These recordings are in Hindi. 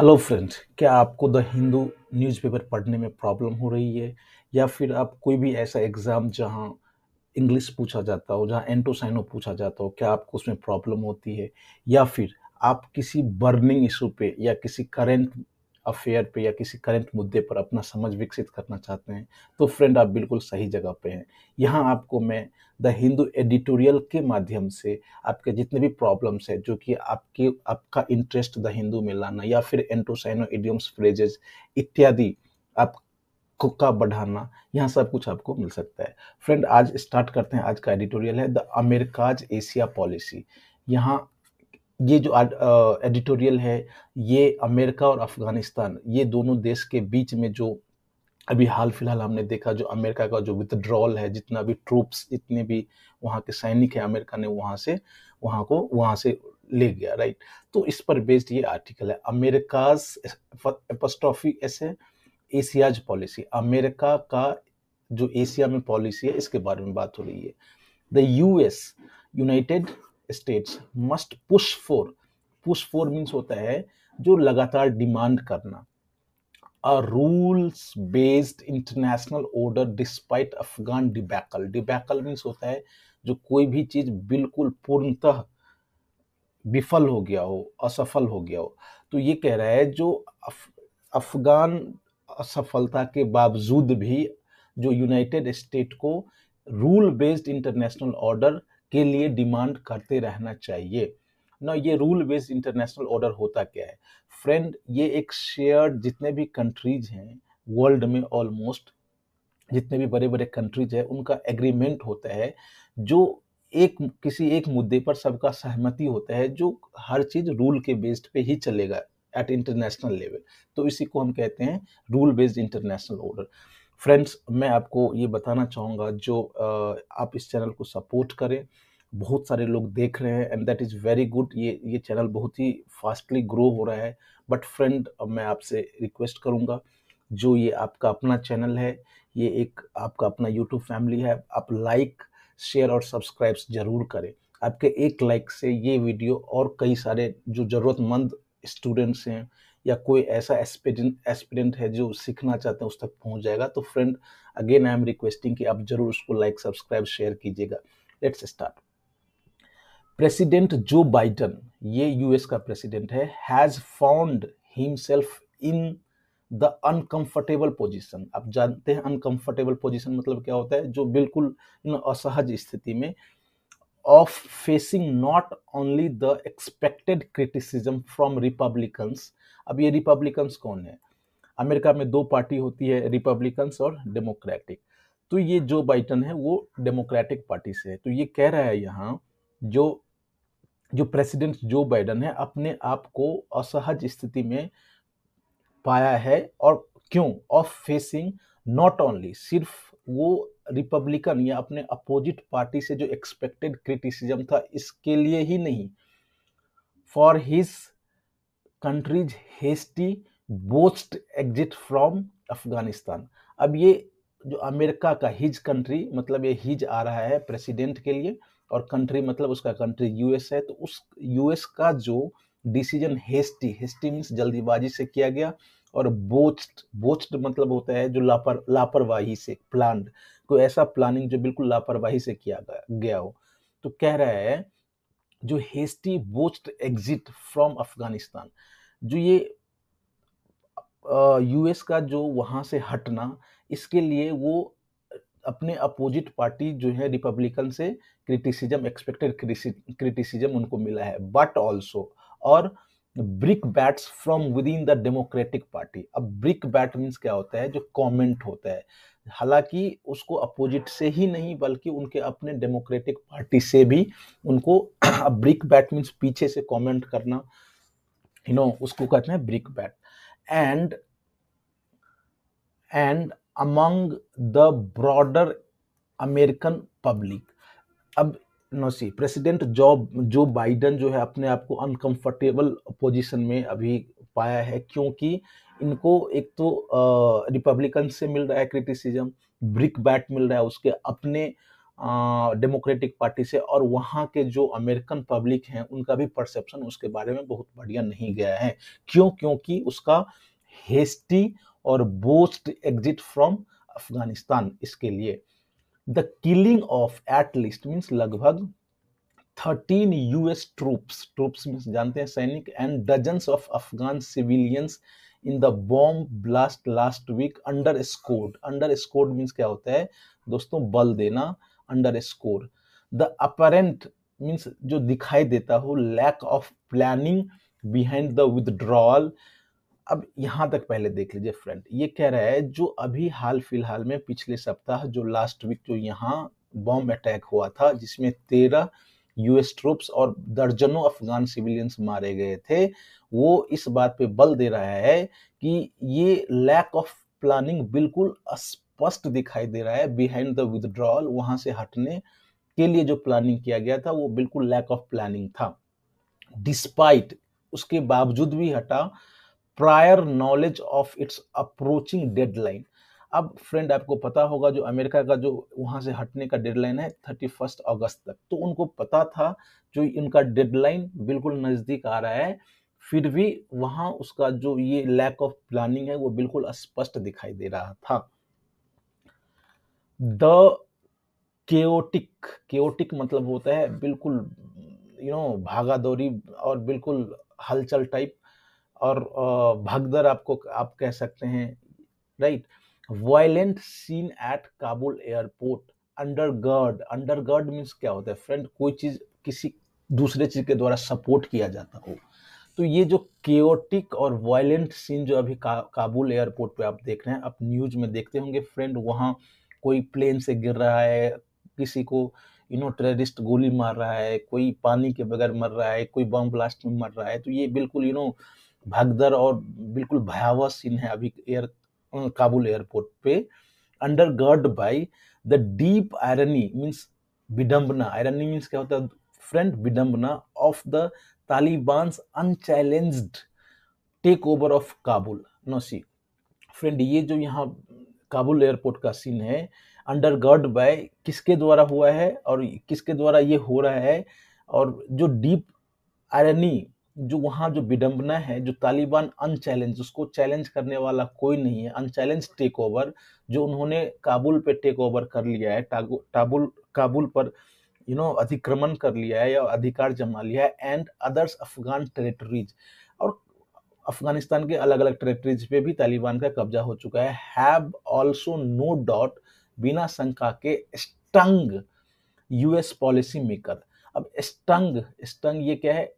हेलो फ्रेंड क्या आपको द हिंदू न्यूज़पेपर पढ़ने में प्रॉब्लम हो रही है या फिर आप कोई भी ऐसा एग्ज़ाम जहां इंग्लिश पूछा जाता हो जहां एंटोसाइनो पूछा जाता हो क्या आपको उसमें प्रॉब्लम होती है या फिर आप किसी बर्निंग इशू पे या किसी करेंट अफेयर पे या किसी करंट मुद्दे पर अपना समझ विकसित करना चाहते हैं तो फ्रेंड आप बिल्कुल सही जगह पे हैं यहाँ आपको मैं द हिंदू एडिटोरियल के माध्यम से आपके जितने भी प्रॉब्लम्स हैं जो कि आपके आपका इंटरेस्ट द हिंदू में लाना या फिर एंटोसाइनो इडियम्स फ्रेजेज इत्यादि आप का बढ़ाना यहाँ सब कुछ आपको मिल सकता है फ्रेंड आज स्टार्ट करते हैं आज का एडिटोरियल है द अमेरिकाज एशिया पॉलिसी यहाँ ये जो एडिटोरियल है ये अमेरिका और अफगानिस्तान ये दोनों देश के बीच में जो अभी हाल फिलहाल हमने देखा जो अमेरिका का जो विथड्रॉल है जितना भी ट्रूप्स जितने भी वहाँ के सैनिक हैं अमेरिका ने वहाँ से वहाँ को वहाँ से ले गया राइट तो इस पर बेस्ड ये आर्टिकल है अमेरिकाज एपस्ट्रॉफी ऐसे एशियाज पॉलिसी अमेरिका का जो एशिया में पॉलिसी है इसके बारे में बात हो रही है the US United States must push for push for means होता है जो लगातार डिमांड करना a rules based international order despite Afghan debacle debacle means होता है जो कोई भी चीज़ बिल्कुल पूर्णतः विफल हो गया हो असफल हो गया हो तो ये कह रहा है जो अफ, अफगान असफलता के बावजूद भी जो यूनाइटेड स्टेट को रूल बेस्ड इंटरनेशनल ऑर्डर के लिए डिमांड करते रहना चाहिए ना ये रूल बेस्ड इंटरनेशनल ऑर्डर होता क्या है फ्रेंड ये एक शेयर्ड जितने भी कंट्रीज हैं वर्ल्ड में ऑलमोस्ट जितने भी बड़े बड़े कंट्रीज हैं उनका एग्रीमेंट होता है जो एक किसी एक मुद्दे पर सबका सहमति होता है जो हर चीज़ रूल के बेस्ड पे ही चलेगा एट इंटरनेशनल लेवल तो इसी को हम कहते हैं rule based international order friends मैं आपको ये बताना चाहूँगा जो आप इस चैनल को सपोर्ट करें बहुत सारे लोग देख रहे हैं and that is very good ये ये चैनल बहुत ही फास्टली ग्रो हो रहा है बट फ्रेंड मैं आपसे रिक्वेस्ट करूँगा जो ये आपका अपना चैनल है ये एक आपका अपना यूट्यूब फैमिली है आप लाइक शेयर और सब्सक्राइब ज़रूर करें आपके एक लाइक से ये वीडियो और कई सारे जो ज़रूरतमंद स्टूडेंट्स हैं या कोई ऐसा एस्पिरेंट एस्पिरेंट है जो सीखना चाहते हैं उस तक पहुंच जाएगा तो friend again I am requesting कि आप जरूर उसको लाइक सब्सक्राइब शेयर कीजिएगा let's start president Joe Biden ये यूएस का प्रेसिडेंट है has found himself in the uncomfortable position आप जानते हैं अनकंफर्टेबल पोजीशन मतलब क्या होता है जो बिल्कुल असहज स्थिति में of facing not only the expected criticism from Republicans अब ये रिपब्लिकन्स कौन है अमेरिका में दो पार्टी होती है रिपब्लिकन्स और डेमोक्रेटिक तो ये जो बाइटन है वो डेमोक्रेटिक पार्टी से है तो ये कह रहा है यहाँ जो जो प्रेसिडेंट जो बाइडन है अपने आप को असहज स्थिति में पाया है और क्यों ऑफ फेसिंग नॉट ओनली सिर्फ वो रिपब्लिकन या अपने अपोजिट पार्टी से जो एक्सपेक्टेड क्रिटिसिज्म था इसके लिए ही नहीं for his country's hasty botched exit from Afghanistan अब ये जो अमेरिका का हिज कंट्री मतलब ये हिज आ रहा है प्रेसिडेंट के लिए और कंट्री मतलब उसका कंट्री यूएस है तो उस यूएस का जो डिसीजन हेस्टी हेस्टी मीन्स जल्दीबाजी से किया गया और बोच्ड बोच्ड मतलब होता है जो लापर लापरवाही से प्लान कोई ऐसा प्लानिंग जो बिल्कुल लापरवाही से किया गया हो तो कह रहा है जो hasty botched exit from Afghanistan जो ये यूएस का जो वहाँ से हटना इसके लिए वो अपने अपोजिट पार्टी जो है रिपब्लिकन से क्रिटिसिज्म एक्सपेक्टेड क्रिटिसिज्म उनको मिला है बट ऑल्सो और brickbats from within the Democratic Party अब ब्रिक बैट मीन्स क्या होता है जो कमेंट होता है हालांकि उसको अपोजिट से ही नहीं बल्कि उनके अपने डेमोक्रेटिक पार्टी से भी उनको ब्रिक बैट मीन्स पीछे से कमेंट करना यू नो उसको कहते हैं brickbat and and among the broader American public अब नो see president Joe Joe Biden जो है अपने आप को अनकंफर्टेबल पोजीशन में अभी पाया है क्योंकि इनको एक तो रिपब्लिकन से मिल रहा है क्रिटिसिज्म ब्रिक बैट मिल रहा है उसके अपने डेमोक्रेटिक पार्टी से और वहाँ के जो अमेरिकन पब्लिक हैं उनका भी परसेप्शन उसके बारे में बहुत बढ़िया नहीं गया है क्यों क्योंकि उसका हेस्टी और बोस्ट एग्जिट फ्रॉम अफगानिस्तान इसके लिए the killing of at least लगभग thirteen US troops troops means जानते हैं सैनिक and dozens of Afghan civilians in the bomb blast last week underscored underscored means क्या होता है दोस्तों बल देना underscore the apparent means जो दिखाई देता हो lack of planning behind the withdrawal अब यहाँ तक पहले देख लीजिए फ्रेंड ये कह रहा है जो अभी हाल फिलहाल में पिछले सप्ताह जो लास्ट वीक जो यहाँ बॉम्ब अटैक हुआ था जिसमें तेरह यूएस ट्रूप्स और दर्जनों अफगान सिविलियंस मारे गए थे वो इस बात पे बल दे रहा है कि ये लैक ऑफ प्लानिंग बिल्कुल स्पष्ट दिखाई दे रहा है बिहाइंड द विदड्रॉल वहां से हटने के लिए जो प्लानिंग किया गया था वो बिल्कुल लैक ऑफ प्लानिंग था डिस्पाइट उसके बावजूद भी हटा prior knowledge of its approaching deadline अब फ्रेंड आपको पता होगा जो अमेरिका का जो वहां से हटने का डेडलाइन है थर्टी फर्स्ट अगस्त तक तो उनको पता था जो इनका डेडलाइन बिल्कुल नज़दीक आ रहा है फिर भी वहाँ उसका जो ये लैक ऑफ प्लानिंग है वो बिल्कुल स्पष्ट दिखाई दे रहा था द केओटिक केओटिक मतलब होता है बिल्कुल यू नो भागा दौरी और बिल्कुल हलचल टाइप और भगदर आपको आप कह सकते हैं right right? Violent scene at Kabul airport undergird undergird means क्या होता है फ्रेंड कोई चीज़ किसी दूसरे चीज़ के द्वारा सपोर्ट किया जाता हो तो ये जो केओटिक और वायलेंट सीन जो अभी का, काबुल एयरपोर्ट पे आप देख रहे हैं आप न्यूज में देखते होंगे फ्रेंड वहाँ कोई प्लेन से गिर रहा है किसी को यू नो टेररिस्ट गोली मार रहा है कोई पानी के बगैर मर रहा है कोई बम ब्लास्ट में मर रहा है तो ये बिल्कुल यू नो भगदर और बिल्कुल भयावह सीन है अभी एयर काबुल एयरपोर्ट पे undergird by the deep irony means विडम्बना आयरनी मीन्स क्या होता है फ्रेंड विडम्बना of the Taliban unchallenged takeover of Kabul see friend ये जो यहाँ काबुल एयरपोर्ट का सीन है अंडर गर्ड बाय किसके द्वारा हुआ है और किसके द्वारा ये हो रहा है और जो डीप आयरनी जो वहाँ जो विडम्बना है जो तालिबान अनचैलेंज उसको चैलेंज करने वाला कोई नहीं है अनचैलेंज टेक ओवर जो उन्होंने काबुल पे टेक ओवर कर लिया है काबुल काबुल पर यू नो अतिक्रमण कर लिया है या अधिकार जमा लिया है एंड अदर्स अफगान टेरिटरीज और अफगानिस्तान के अलग अलग टेरिटरीज पे भी तालिबान का कब्जा हो चुका है हैव ऑल्सो नो डाउट बिना शंका के स्टंग यूएस पॉलिसी मेकर अब स्टंग स्टंग ये क्या है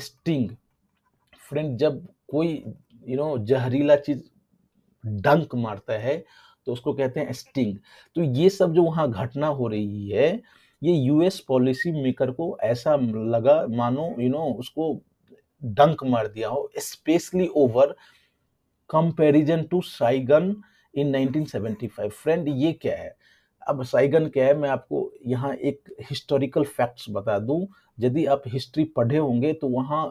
स्टिंग फ्रेंड जब कोई यू नो जहरीला चीज डंक मारता है तो उसको कहते हैं स्टिंग तो ये सब जो वहाँ घटना हो रही है ये यूएस पॉलिसी मेकर को ऐसा लगा मानो यू नो उसको डंक मार दिया हो specially over comparison to Saigon in 1975 friend ये क्या है अब साइगन क्या है मैं आपको यहाँ एक हिस्टोरिकल फैक्ट्स बता दूं यदि आप हिस्ट्री पढ़े होंगे तो वहाँ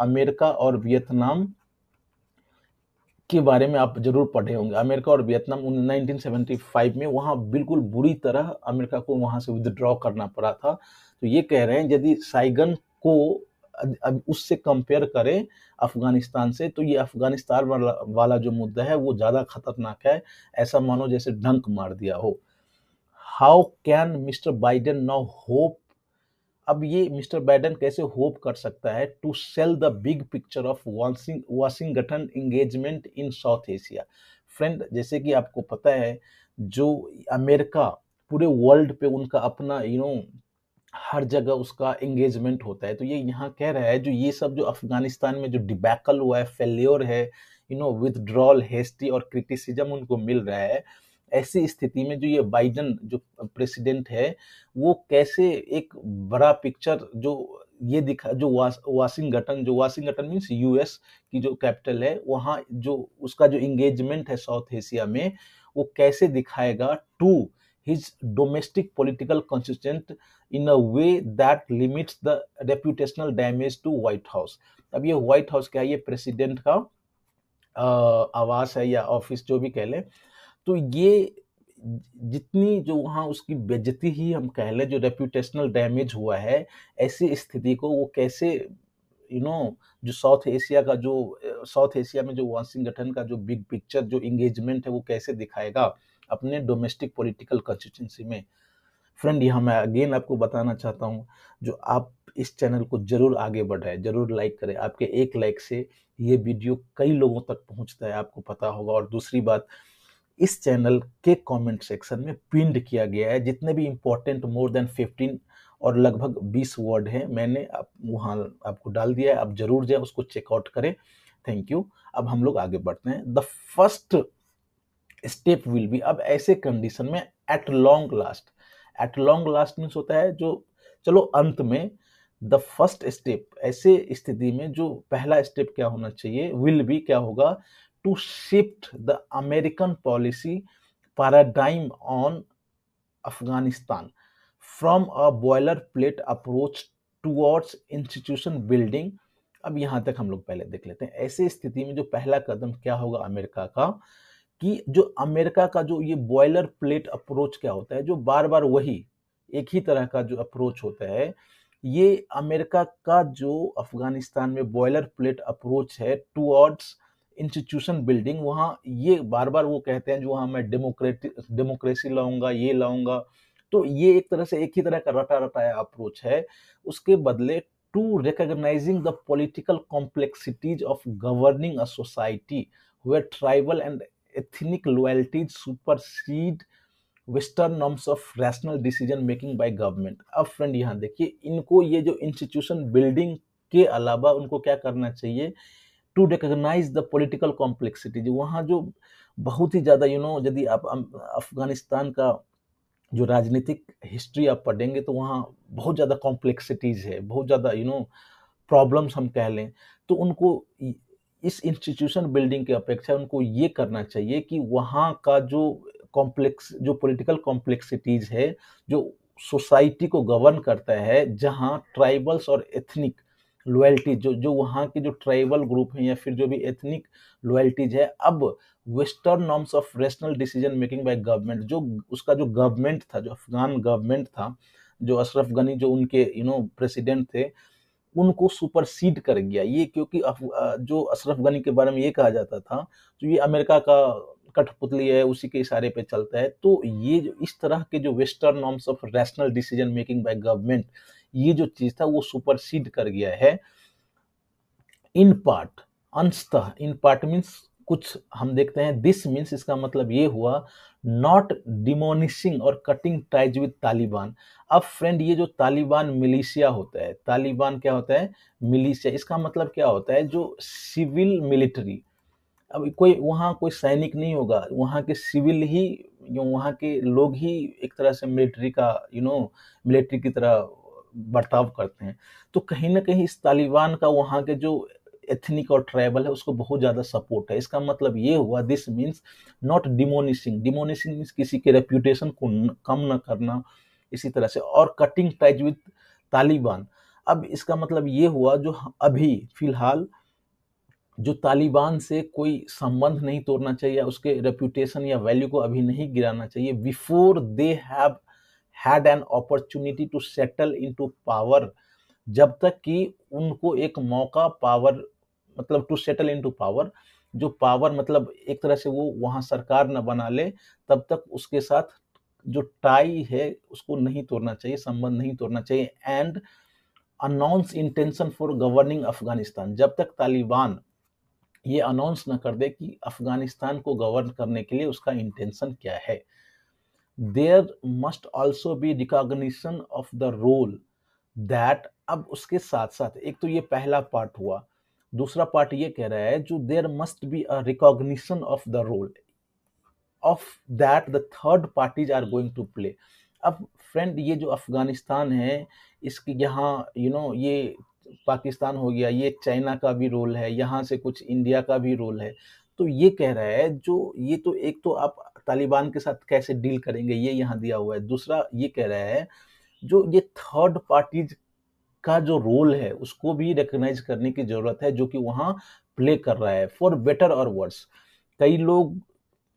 अमेरिका और वियतनाम के बारे में आप जरूर पढ़े होंगे अमेरिका और वियतनाम उन 1975 में वहाँ बिल्कुल बुरी तरह अमेरिका को वहाँ से विदड्रॉ करना पड़ा था तो ये कह रहे हैं यदि साइगन को अब उससे कंपेयर करें अफगानिस्तान से तो ये अफगानिस्तान वाला, वाला जो मुद्दा है वो ज़्यादा खतरनाक है ऐसा मानो जैसे डंक मार दिया हो how can mister Biden now hope अब ये मिस्टर बाइडन कैसे होप कर सकता है to sell the big picture of Washington engagement in South Asia friend जैसे कि आपको पता है जो अमेरिका पूरे वर्ल्ड पे उनका अपना यू you नो know, हर जगह उसका एंगेजमेंट होता है तो ये यहाँ कह रहा है जो ये सब जो अफगानिस्तान में जो डिबैकल हुआ है फेल्योर है यू नो विदड्रॉल हेस्टी और क्रिटिसिज्म उनको मिल रहा है ऐसी स्थिति में जो ये बाइडन जो प्रेसिडेंट है वो कैसे एक बड़ा पिक्चर जो ये दिखा जो वास, वाशिंगटन जो वाशिंगटन मीन्स यूएस की जो कैपिटल है वहाँ जो उसका जो इंगेजमेंट है साउथ एशिया में वो कैसे दिखाएगा to his domestic political consistent in a way that limits the reputational damage to White House अब ये व्हाइट हाउस क्या है ये प्रेसिडेंट का आवास है या ऑफिस जो भी कह लें तो ये जितनी जो वहाँ उसकी बेजती ही हम कह लें जो रेप्यूटेशनल डैमेज हुआ है ऐसी स्थिति को वो कैसे यू नो जो साउथ एशिया का जो साउथ एशिया में जो वाशिंगटन का जो बिग पिक्चर जो इंगेजमेंट है वो कैसे दिखाएगा अपने डोमेस्टिक पॉलिटिकल कंस्टिट्यूंसी में फ्रेंड यहाँ मैं अगेन आपको बताना चाहता हूँ जो आप इस चैनल को ज़रूर आगे बढ़ाए ज़रूर लाइक करें आपके एक लाइक से ये वीडियो कई लोगों तक पहुँचता है आपको पता होगा और दूसरी बात इस चैनल के कमेंट सेक्शन में पिंड किया गया है जितने भी इम्पोर्टेंट मोर देन फिफ्टीन और लगभग बीस वर्ड हैं मैंने आप वहाँ आपको डाल दिया है आप जरूर जाए उसको चेकआउट करें थैंक यू अब हम लोग आगे बढ़ते हैं the first step will be अब ऐसे कंडीशन में at long last at long last means होता है जो चलो अंत में द फर्स्ट स्टेप ऐसे स्थिति में जो पहला स्टेप क्या होना चाहिए विल भी क्या होगा to shift the American policy paradigm on Afghanistan from a boilerplate approach towards institution building. अब यहाँ तक हम लोग पहले देख लेते हैं ऐसे स्थिति में जो पहला कदम क्या होगा अमेरिका का कि जो अमेरिका का जो ये बॉयलर प्लेट अप्रोच क्या होता है जो बार बार वही एक ही तरह का जो अप्रोच होता है ये अमेरिका का जो अफगानिस्तान में बॉयलर प्लेट अप्रोच है टूवर्ड्स इंस्टीट्यूशन बिल्डिंग वहाँ ये बार बार वो कहते हैं जो वहाँ मैं डेमोक्रेटिक डेमोक्रेसी लाऊंगा ये लाऊंगा तो ये एक तरह से एक ही तरह का रटा रटाया अप्रोच है उसके बदले to recognising the political complexities of governing a society where tribal and ethnic loyalties supersede western norms of rational decision making by government अब फ्रेंड यहाँ देखिए इनको ये जो इंस्टीट्यूशन बिल्डिंग के अलावा उनको क्या करना चाहिए to recognise the political complexities वहाँ जो बहुत ही ज़्यादा यू नो यदि आप अफगानिस्तान का जो राजनीतिक हिस्ट्री आप पढ़ेंगे तो वहाँ बहुत ज़्यादा कॉम्प्लेक्सिटीज़ है बहुत ज़्यादा यू नो प्रॉब्लम्स हम कह लें तो उनको इस इंस्टीट्यूशन बिल्डिंग की अपेक्षा उनको ये करना चाहिए कि वहाँ का जो कॉम्प्लेक्स जो पॉलिटिकल कॉम्प्लेक्सिटीज़ है जो सोसाइटी को गवर्न करता है जहाँ ट्राइबल्स और एथनिक लॉयल्टी जो जो वहाँ के जो ट्राइबल ग्रुप हैं या फिर जो भी एथनिक लॉयल्टीज है अब western norms of rational decision making by government जो उसका जो गवर्नमेंट था जो अफगान गवर्नमेंट था जो अशरफ गनी जो उनके यू नो प्रेसिडेंट थे उनको सुपरसीड कर गया ये क्योंकि जो अशरफ गनी के बारे में ये कहा जाता था तो ये अमेरिका का कठपुतली है उसी के इशारे पे चलता है तो ये जो इस तरह के जो western norms of rational decision making by government ये जो चीज था वो सुपरसीड कर गया है इन पार्ट अंशतः इन पार्ट मीन्स कुछ हम देखते हैं दिस मीन्स इसका मतलब ये हुआ नॉट डिमोनिशिंग और कटिंग टाइज विद तालिबान अब फ्रेंड ये जो तालिबान मिलिशिया होता है तालिबान क्या होता है मिलिशिया इसका मतलब क्या होता है जो सिविल मिलिट्री अब कोई वहाँ कोई सैनिक नहीं होगा वहाँ के सिविल ही वहाँ के लोग ही एक तरह से मिलिट्री का यू नो मिलिट्री की तरह बर्ताव करते हैं तो कहीं ना कहीं इस तालिबान का वहाँ के जो एथनिक और ट्राइबल है उसको बहुत ज़्यादा सपोर्ट है इसका मतलब ये हुआ this means not diminishing diminishing means किसी के रेप्यूटेशन को कम ना करना इसी तरह से और कटिंग टाइज विद तालिबान अब इसका मतलब ये हुआ जो अभी फिलहाल जो तालिबान से कोई संबंध नहीं तोड़ना चाहिए उसके रेप्यूटेशन या वैल्यू को अभी नहीं गिराना चाहिए before they have had an opportunity to settle to power जब तक कि उनको एक मौका पावर मतलब टू सेटल टू पावर जो पावर मतलब एक तरह से वो वहाँ सरकार न बना ले तब तक उसके साथ जो टाई है उसको नहीं तोड़ना चाहिए संबंध नहीं तोड़ना चाहिए and announce intention for governing Afghanistan जब तक तालिबान ये अनाउंस न कर दे कि अफगानिस्तान को गवर्न करने के लिए उसका इंटेंशन क्या है there must also be recognition of the role that अब उसके साथ साथ एक तो ये पहला पार्ट हुआ दूसरा पार्ट ये कह रहा है जो there must be a recognition of the role of that the third parties are going to play अब फ्रेंड ये जो अफगानिस्तान है इसकी यहाँ यू नो ये पाकिस्तान हो गया ये चाइना का भी रोल है यहाँ से कुछ इंडिया का भी रोल है तो ये कह रहा है जो ये तो एक तो आप तालिबान के साथ कैसे डील करेंगे ये यहाँ दिया हुआ है दूसरा ये कह रहा है जो ये थर्ड पार्टीज का जो रोल है उसको भी रिकग्नाइज करने की ज़रूरत है जो कि वहाँ प्ले कर रहा है फॉर बेटर और वर्स कई लोग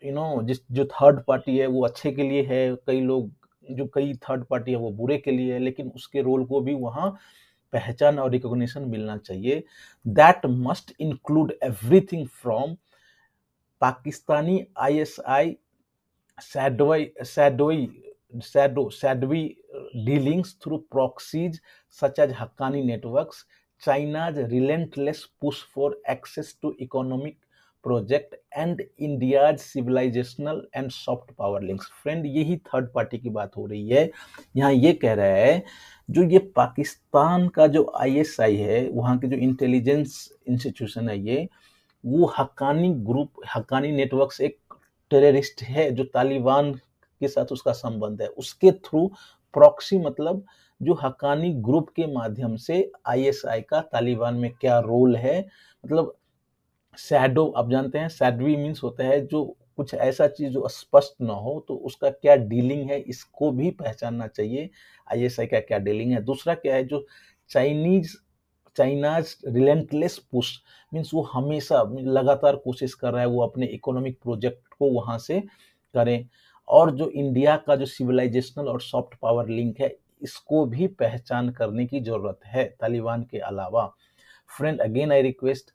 यू नो जिस जो थर्ड पार्टी है वो अच्छे के लिए है कई लोग जो कई थर्ड पार्टी है वो बुरे के लिए है लेकिन उसके रोल को भी वहाँ पहचान और रिकोगशन मिलना चाहिए that must include everything from Pakistani ISI shadowy shadowy shadow shadowy dealings through proxies such as hakani networks, China's relentless push for access to economic project and India's civilisational and soft power links friend यही थर्ड पार्टी की बात हो रही है यहाँ ये कह रहा है जो ये पाकिस्तान का जो आईएसआई है वहाँ के जो इंटेलिजेंस इंस्टीट्यूशन है ये वो हक्कानी ग्रुप हक्कानी नेटवर्क्स एक टेररिस्ट है जो तालिबान के साथ उसका संबंध है उसके थ्रू प्रॉक्सी मतलब जो हकानी ग्रुप के माध्यम से आईएसआई का तालिबान में क्या रोल है मतलब सैडो आप जानते हैं सैडवी मीन्स होता है जो कुछ ऐसा चीज जो स्पष्ट ना हो तो उसका क्या डीलिंग है इसको भी पहचानना चाहिए आईएसआई का क्या डीलिंग है दूसरा क्या है जो Chinese China's relentless push means वो हमेशा लगातार कोशिश कर रहा है वो अपने इकोनॉमिक प्रोजेक्ट को वहाँ से करें और जो इंडिया का जो सिविलाइजेशनल और सॉफ्ट पावर लिंक है इसको भी पहचान करने की ज़रूरत है तालिबान के अलावा फ्रेंड अगेन आई रिक्वेस्ट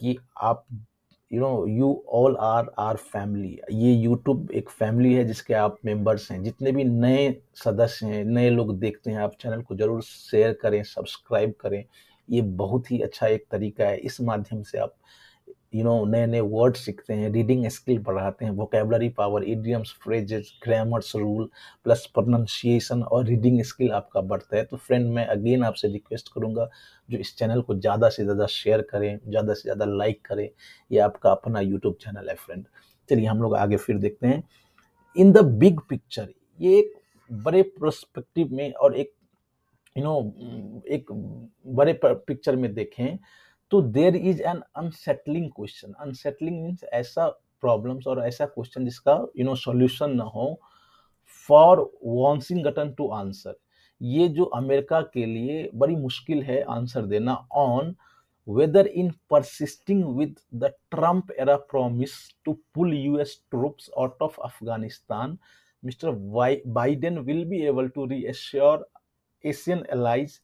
कि आप you know you all are are family ये यूट्यूब एक फैमिली है जिसके आप मेंबर्स हैं जितने भी नए सदस्य हैं नए लोग देखते हैं आप चैनल को ज़रूर शेयर करें सब्सक्राइब करें ये बहुत ही अच्छा एक तरीका है इस माध्यम से आप यू नो नए नए वर्ड सीखते हैं रीडिंग स्किल बढ़ाते हैं vocabulary power idioms phrases grammars rule plus pronunciation और रीडिंग स्किल आपका बढ़ता है तो फ्रेंड मैं अगेन आपसे रिक्वेस्ट करूँगा जो इस चैनल को ज़्यादा से ज़्यादा शेयर करें ज़्यादा से ज़्यादा लाइक करें ये आपका अपना यूट्यूब चैनल है फ्रेंड चलिए हम लोग आगे फिर देखते हैं इन द बिग पिक्चर ये एक बड़े प्रोस्पेक्टिव में और एक यू you नो know, एक बड़े पिक्चर में देखें तो there is an unsettling question unsettling means ऐसा प्रॉब्लम्स और ऐसा क्वेश्चन जिसका यू नो सॉल्यूशन ना हो for Washington to answer ये जो अमेरिका के लिए बड़ी मुश्किल है आंसर देना on whether in persisting with the Trump era promise to pull U S troops out of Afghanistan mister Biden will be able to reassure Asian allies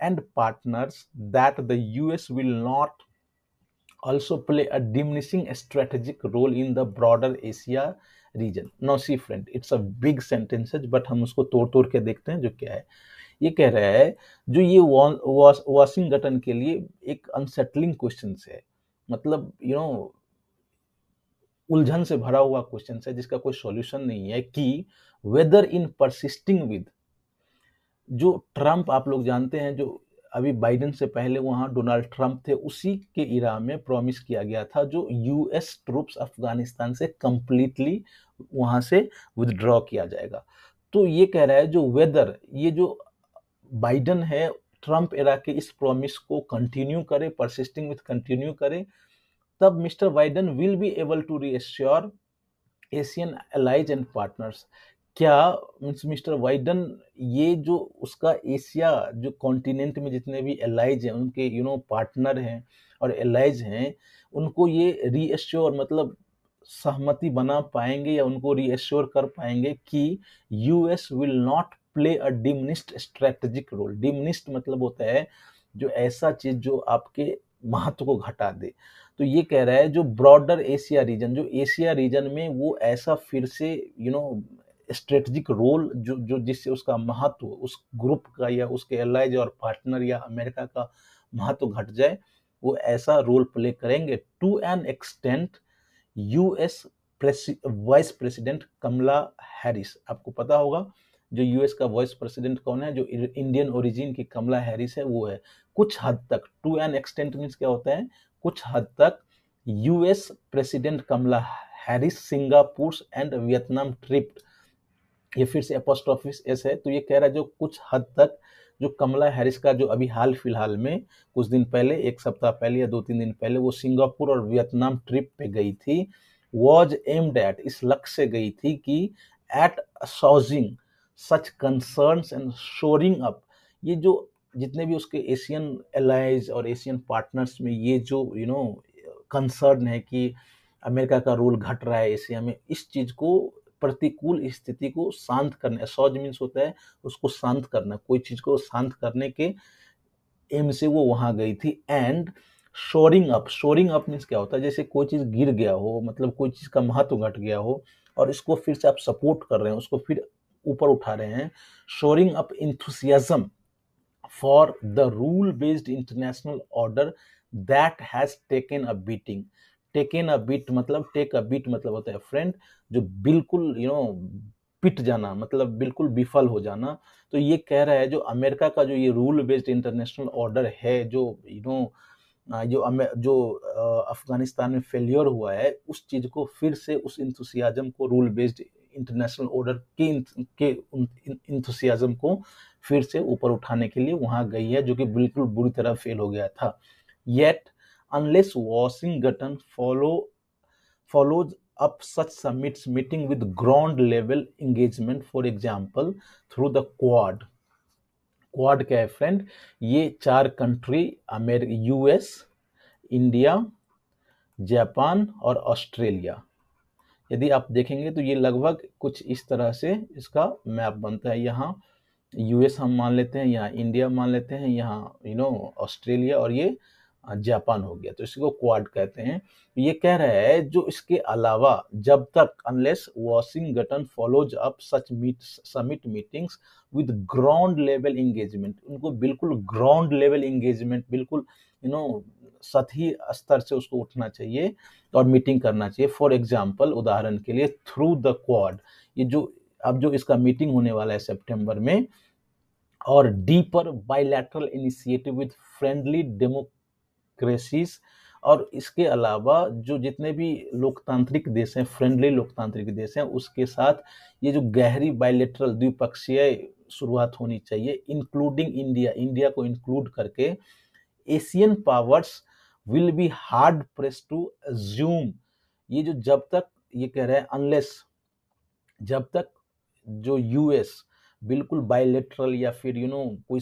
and partners that the US will not also play a diminishing strategic role in the broader Asia region. Now, see, friend, it's a big sentence, but हम उसको तोड़ तोड़ के देखते हैं जो क्या है ये कह रहा है जो ये वॉशिंगटन के लिए एक अनसेटलिंग क्वेश्चन है मतलब यू you नो know, उलझन से भरा हुआ क्वेश्चन है जिसका कोई सॉल्यूशन नहीं है कि वेदर इन परसिस्टिंग विद जो ट्रंप आप लोग जानते हैं जो अभी बाइडन से पहले वहाँ डोनाल्ड ट्रंप थे उसी के इरा में प्रॉमिस किया गया था जो यूएस ट्रूप्स अफगानिस्तान से कम्प्लीटली वहाँ से विदड्रॉ किया जाएगा तो ये कह रहा है जो वेदर ये जो बाइडन है ट्रंप इरा के इस प्रॉमिस को कंटिन्यू करे परसिस्टिंग विथ कंटिन्यू करे तब mister Biden will be able to reassure Asian allies and partners क्या मिस्टर वाइडन ये जो उसका एशिया जो कॉन्टिनेंट में जितने भी एलाइज हैं उनके यू नो पार्टनर हैं और एलाइज हैं उनको ये रीएश्योर मतलब सहमति बना पाएंगे या उनको रीएश्योर कर पाएंगे कि US will not play a diminished strategic role diminished मतलब होता है जो ऐसा चीज जो आपके महत्व को घटा दे तो ये कह रहा है जो ब्रॉडर एशिया रीजन जो एशिया रीजन में वो ऐसा फिर से you you know know, strategic role जो जो जिससे उसका महत्व उस ग्रुप का या उसके एलाइज और पार्टनर या अमेरिका का महत्व घट जाए वो ऐसा रोल प्ले करेंगे to an extent US vice president Kamala Harris आपको पता होगा जो यूएस का वाइस प्रेसिडेंट कौन है जो इंडियन ओरिजिन की कमला हैरिस है वो है कुछ हद तक टू एन एक्सटेंट मीन्स क्या होता है कुछ हद तक US president Kamala Harris Singapore and Vietnam trip ये फिर से ऑफिस एस है तो ये कह रहा है जो कुछ हद तक जो कमला हैरिस का जो अभी हाल फिलहाल में कुछ दिन पहले एक सप्ताह पहले या दो तीन दिन पहले वो सिंगापुर और वियतनाम ट्रिप पे गई थी वॉज एम्ड एट इस लक्ष्य से गई थी कि at assuaging such concerns and shoring up ये जो जितने भी उसके एशियन एलाइज और एशियन पार्टनर्स में ये जो यू नो कंसर्न है कि अमेरिका का रोल घट रहा है एशिया में इस चीज़ को प्रतिकूल स्थिति को शांत करने सौज मीन्स होता है उसको शांत करना कोई चीज़ को शांत करने के एम से वो वहां गई थी and shoring up shoring up means क्या होता है जैसे कोई चीज़ गिर गया हो मतलब कोई चीज़ का महत्व घट गया हो और इसको फिर से आप सपोर्ट कर रहे हैं उसको फिर ऊपर उठा रहे हैं shoring up enthusiasm for the rule based international order that has taken a beating taken a bit मतलब टेक अ बिट मतलब होता है फ्रेंड जो बिल्कुल यू नो पिट जाना मतलब बिल्कुल विफल हो जाना तो ये कह रहा है जो अमेरिका का जो ये रूल बेस्ड इंटरनेशनल ऑर्डर है जो यू you नो know, जो जो अफगानिस्तान में फेलियर हुआ है उस चीज़ को फिर से उस इंथुसियाजम को रूल बेस्ड इंटरनेशनल ऑर्डर के के इंथुसियाजम को फिर से ऊपर उठाने के लिए वहाँ गई है जो कि बिल्कुल बुरी तरह फेल हो गया था yet unless Washington follow, follows up such summits meeting with ground level engagement for example through the quad quad क्या है फ्रेंड ये चार कंट्री अमेर यूएस इंडिया जापान और ऑस्ट्रेलिया यदि आप देखेंगे तो ये लगभग कुछ इस तरह से इसका मैप बनता है यहाँ यूएस हम मान लेते हैं यहाँ इंडिया मान लेते हैं यहाँ यू नो ऑस्ट्रेलिया और ये हाँ, जापान हो गया तो इसको क्वाड कहते हैं ये कह रहा है जो इसके अलावा जब तक unless Washington follows up such meet summit meetings with ground level engagement उनको बिल्कुल ग्राउंड लेवल इंगेजमेंट बिल्कुल यू नो सतही स्तर से उसको उठना चाहिए और मीटिंग करना चाहिए फॉर एग्जाम्पल उदाहरण के लिए थ्रू द क्वाड ये जो अब जो इसका मीटिंग होने वाला है सेप्टेम्बर में और deeper bilateral initiative with friendly democracies और इसके अलावा जो जितने भी लोकतांत्रिक देश हैं फ्रेंडली लोकतांत्रिक देश हैं उसके साथ ये जो गहरी बायलेटरल द्विपक्षीय शुरुआत होनी चाहिए इंक्लूडिंग इंडिया इंडिया को इंक्लूड करके Asian powers will be hard press to assume ये जो जब तक ये कह रहे हैं अनलेस जब तक जो यूएस बिल्कुल बायलेटरल या फिर यू नो कोई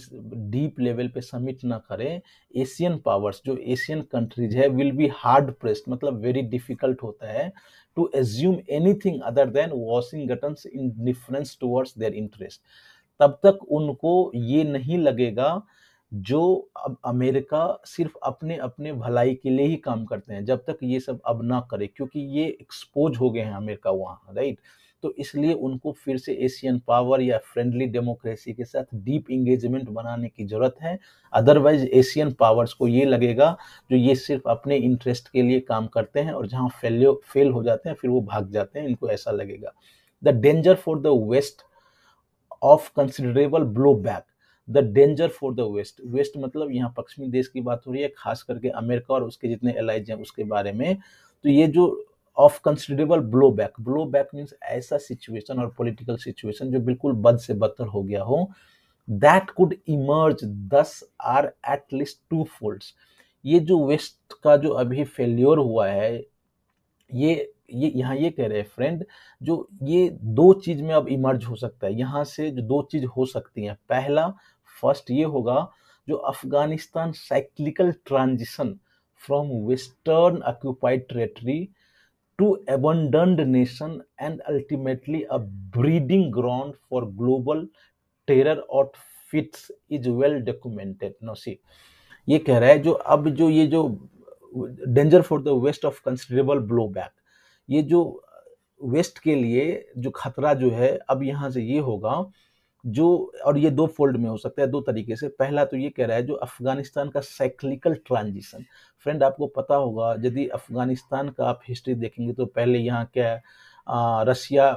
डीप लेवल पे समिट ना करें एशियन पावर्स जो एशियन कंट्रीज है विल बी हार्ड प्रेस्ड मतलब वेरी डिफिकल्ट होता है to assume anything other than Washington indifference towards their interest तब तक उनको ये नहीं लगेगा जो अब अमेरिका सिर्फ अपने अपने भलाई के लिए ही काम करते हैं जब तक ये सब अब ना करे क्योंकि ये एक्सपोज हो गए हैं अमेरिका वहाँ राइट right? तो इसलिए उनको फिर से एशियन पावर या फ्रेंडली डेमोक्रेसी के साथ डीप इंगेजमेंट बनाने की ज़रूरत है अदरवाइज एशियन पावर्स को ये लगेगा जो ये सिर्फ अपने इंटरेस्ट के लिए काम करते हैं और जहाँ फेल्यो फेल हो जाते हैं फिर वो भाग जाते हैं इनको ऐसा लगेगा the danger for the west of considerable blow back the danger for the west west मतलब यहाँ पश्चिमी देश की बात हो रही है खास करके अमेरिका और उसके जितने एलाइज हैं उसके बारे में तो ये जो of considerable blow back blow back means ऐसा सिचुएशन और पोलिटिकल सिचुएशन जो बिल्कुल बद से बदतर हो गया हो that could emerge thus are at least two folds ये जो वेस्ट का जो अभी फेल्योर हुआ है ये ये यहाँ ये कह रहे हैं फ्रेंड जो ये दो चीज़ में अब इमर्ज हो सकता है यहाँ से जो दो चीज़ हो सकती हैं पहला फर्स्ट ये होगा जो Afghanistan cyclical transition from western occupied territory to abandoned nation and ultimately a breeding ground for global terror ought fits is well documented no see ये कह रहा है जो अब जो ये जो danger for the west of considerable blow back ये जो वेस्ट के लिए जो खतरा जो है अब यहाँ से ये होगा जो और ये दो फोल्ड में हो सकता है दो तरीके से पहला तो ये कह रहा है जो अफगानिस्तान का साइक्लिकल ट्रांजिशन फ्रेंड आपको पता होगा यदि अफगानिस्तान का आप हिस्ट्री देखेंगे तो पहले यहाँ क्या है रशिया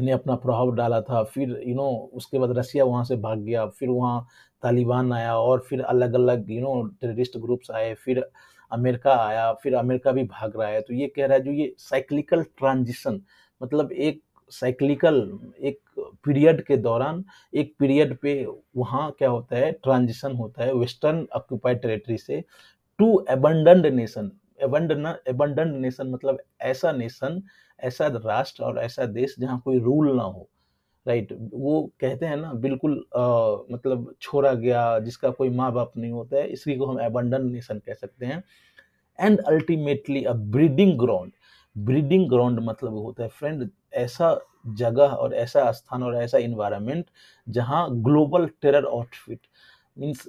ने अपना प्रभाव डाला था फिर यू नो उसके बाद रशिया वहाँ से भाग गया फिर वहाँ तालिबान आया और फिर अलग अलग यू नो टेररिस्ट ग्रुप्स आए फिर अमेरिका आया फिर अमेरिका भी भाग रहा है तो ये कह रहा है जो ये साइक्लिकल ट्रांजिशन मतलब एक साइक्लिकल एक पीरियड के दौरान एक पीरियड पे वहाँ क्या होता है ट्रांजिशन होता है वेस्टर्न ऑक्यूपाइड टेरिटरी से to abandoned nation abandoned nation मतलब ऐसा नेशन ऐसा राष्ट्र और ऐसा देश जहाँ कोई रूल ना हो राइट वो कहते हैं ना बिल्कुल आ, मतलब छोड़ा गया जिसका कोई माँ बाप नहीं होता है इसी को हम एबंडन नेशन कह सकते हैं and ultimately a breeding ground breeding ground मतलब होता है फ्रेंड ऐसा जगह और ऐसा स्थान और ऐसा इन्वायरमेंट जहाँ ग्लोबल टेरर आउटफिट मीन्स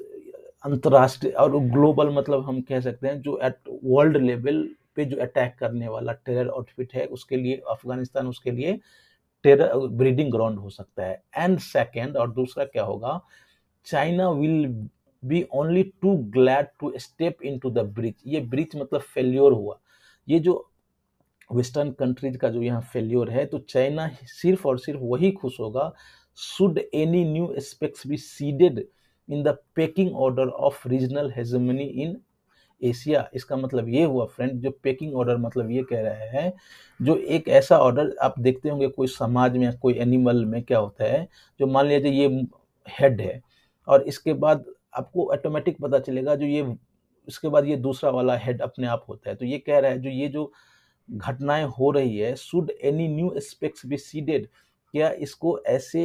अंतर्राष्ट्रीय और ग्लोबल मतलब हम कह सकते हैं जो एट वर्ल्ड लेवल पे जो अटैक करने वाला टेरर आउटफिट है उसके लिए अफगानिस्तान उसके लिए टेरर ब्रीडिंग ग्राउंड हो सकता है एंड सेकेंड और दूसरा क्या होगा China will be only too glad to step in to the breach ये ब्रिज मतलब फेल्योर हुआ ये जो वेस्टर्न कंट्रीज का जो यहाँ फेल्योर है तो चाइना सिर्फ और सिर्फ वही खुश होगा should any new aspects be seeded in the pecking order of regional hegemony in Asia इसका मतलब ये हुआ फ्रेंड जो पैकिंग ऑर्डर मतलब ये कह रहे हैं जो एक ऐसा ऑर्डर आप देखते होंगे कोई समाज में कोई एनिमल में क्या होता है जो मान लीजिए ये हेड है और इसके बाद आपको ऑटोमेटिक पता चलेगा जो ये इसके बाद ये दूसरा वाला हेड अपने आप होता है तो ये कह रहा है जो ये जो घटनाएं हो रही है should any new aspects be seeded क्या इसको ऐसे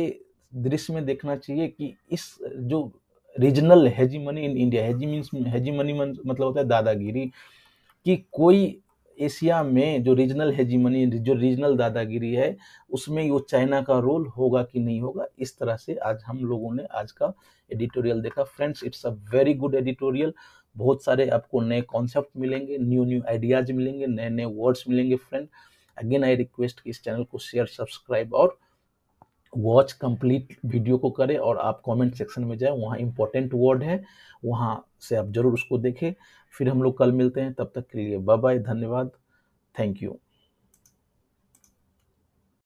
दृश्य में देखना चाहिए कि इस जो regional hegemony in India hegemony means money मतलब होता है दादागिरी कि कोई एशिया में जो रीजनल मनी जो रीजनल दादागिरी है उसमें वो चाइना का रोल होगा कि नहीं होगा इस तरह से आज हम लोगों ने आज का एडिटोरियल देखा friends it's a very good editorial बहुत सारे आपको नए कॉन्सेप्ट मिलेंगे न्यू न्यू आइडियाज मिलेंगे नए नए वर्ड्स मिलेंगे फ्रेंड अगेन आई रिक्वेस्ट कि इस चैनल को शेयर सब्सक्राइब और वॉच कंप्लीट वीडियो को करें और आप कमेंट सेक्शन में जाएं वहाँ इंपॉर्टेंट वर्ड है वहाँ से आप जरूर उसको देखें फिर हम लोग कल मिलते हैं तब तक के लिए बाय बाय धन्यवाद थैंक यू